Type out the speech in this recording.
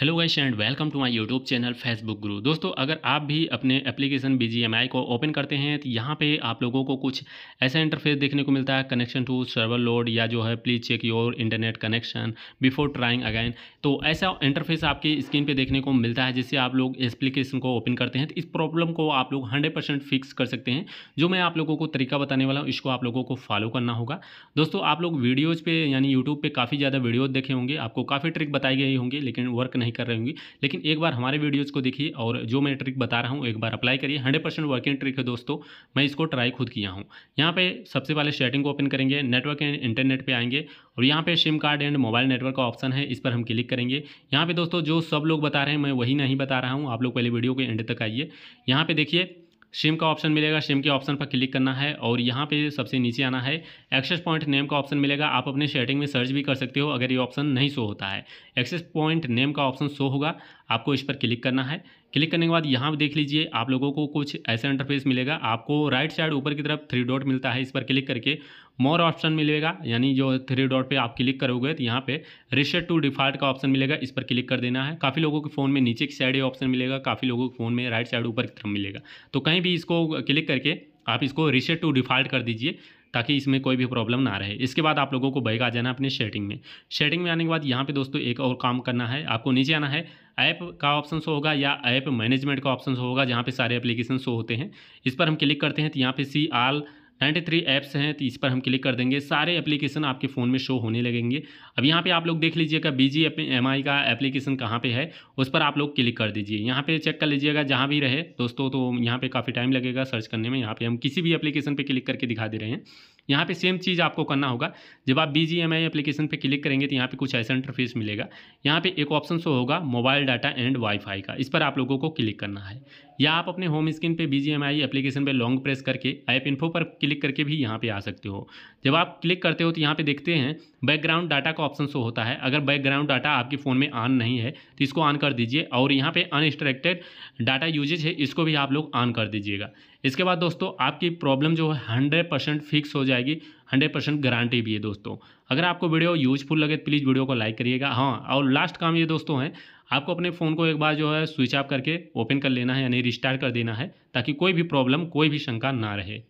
hello guys and welcome to my YouTube channel Facebook Guru दोस्तों अगर आप भी अपने एप्लीकेशन बी को ओपन करते हैं तो यहाँ पे आप लोगों को कुछ ऐसा इंटरफेस देखने को मिलता है कनेक्शन टू सर्वर लोड या जो है please check your internet connection before trying again तो ऐसा इंटरफेस आपकी स्क्रीन पर देखने को मिलता है जिससे आप लोग एप्लीकेशन को ओपन करते हैं तो इस प्रॉब्लम को आप लोग हंड्रेड फिक्स कर सकते हैं जो मैं आप लोगों को तरीका बताने वाला हूँ इसको आप लोगों को फॉलो करना होगा दोस्तों आप लोग वीडियोज़ पर यानी यूट्यूब पर काफ़ी ज़्यादा वीडियोज़ देखे होंगे आपको काफ़ी ट्रिक बताई गई होंगी लेकिन वर्क नहीं नहीं कर रही होंगी लेकिन एक बार हमारे वीडियोज़ को देखिए और जो मैं ट्रिक बता रहा हूँ एक बार अप्लाई करिए हंड्रेड परसेंट वर्किंग ट्रिक है दोस्तों मैं इसको ट्राई खुद किया हूँ यहाँ पर सबसे पहले शेटिंग को ओपन करेंगे नेटवर्क एंड इंटरनेट पर आएंगे और यहाँ पर SIM card and mobile network का ऑप्शन है इस पर हम क्लिक करेंगे यहाँ पर दोस्तों जो सब लोग बता रहे हैं मैं वही नहीं बता रहा हूँ आप लोग पहले वीडियो के एंड तक आइए यहाँ पे देखिए सिम का ऑप्शन मिलेगा सिम के ऑप्शन पर क्लिक करना है और यहाँ पे सबसे नीचे आना है एक्सेस पॉइंट नेम का ऑप्शन मिलेगा आप अपने सेटिंग में सर्च भी कर सकते हो अगर ये ऑप्शन नहीं शो होता है एक्सेस पॉइंट नेम का ऑप्शन शो होगा आपको इस पर क्लिक करना है क्लिक करने के बाद यहाँ देख लीजिए आप लोगों को कुछ ऐसा इंटरफेस मिलेगा आपको राइट साइड ऊपर की तरफ थ्री डॉट मिलता है इस पर क्लिक करके मोर ऑप्शन मिलेगा यानी जो थ्री डॉट पे आप क्लिक करोगे तो यहाँ पे रिसेट टू डिफॉल्ट का ऑप्शन मिलेगा इस पर क्लिक कर देना है काफ़ी लोगों के फ़ोन में नीचे की साइड ऑप्शन मिलेगा काफ़ी लोगों के फ़ोन में राइट साइड ऊपर की तरफ मिलेगा तो कहीं भी इसको क्लिक करके आप इसको रिसेट टू डिफॉल्ट कर दीजिए ताकि इसमें कोई भी प्रॉब्लम ना रहे इसके बाद आप लोगों को बैग आ जाना अपने शेडिंग में शेडिंग में आने के बाद यहाँ पे दोस्तों एक और काम करना है आपको नीचे आना है ऐप का ऑप्शन शो होगा या ऐप मैनेजमेंट का ऑप्शन शो होगा जहाँ पे सारे एप्लीकेशन शो होते हैं इस पर हम क्लिक करते हैं तो यहाँ पे see all ninety three apps हैं तो इस पर हम क्लिक कर देंगे सारे एप्लीकेशन आपके फ़ोन में शो होने लगेंगे अब यहाँ पे आप लोग देख लीजिएगा बी जी एम आई का एप्लीकेशन कहाँ पे है उस पर आप लोग क्लिक कर दीजिए यहाँ पे चेक कर लीजिएगा जहाँ भी रहे दोस्तों तो यहाँ पे काफ़ी टाइम लगेगा सर्च करने में यहाँ पे हम किसी भी एप्लीकेशन पर क्लिक करके दिखा दे रहे हैं यहाँ पे सेम चीज़ आपको करना होगा जब आप B G M I application पर क्लिक करेंगे तो यहाँ पे कुछ ऐसा इंटरफेस मिलेगा यहाँ पे एक ऑप्शन शो होगा मोबाइल डाटा एंड वाईफाई का इस पर आप लोगों को क्लिक करना है या आप अपने होम स्क्रीन पे B G M I application पर लॉन्ग प्रेस करके ऐप इन्फो पर क्लिक करके भी यहाँ पर आ सकते हो जब आप क्लिक करते हो तो यहाँ पर देखते हैं बैकग्राउंड डाटा का ऑप्शन शो होता है अगर बैकग्राउंड डाटा आपके फ़ोन में ऑन नहीं है तो इसको ऑन कर दीजिए और यहाँ पर अनस्ट्रेक्टेड डाटा यूजेज है इसको भी आप लोग ऑन कर दीजिएगा इसके बाद दोस्तों आपकी प्रॉब्लम जो है हंड्रेड परसेंट फिक्स हो जाएगी हंड्रेड परसेंट गारंटी भी है दोस्तों अगर आपको वीडियो यूजफुल लगे तो प्लीज़ वीडियो को लाइक करिएगा हाँ और लास्ट काम ये दोस्तों है आपको अपने फ़ोन को एक बार जो है स्विच ऑफ करके ओपन कर लेना है यानी रिस्टार्ट कर देना है ताकि कोई भी प्रॉब्लम कोई भी शंका ना रहे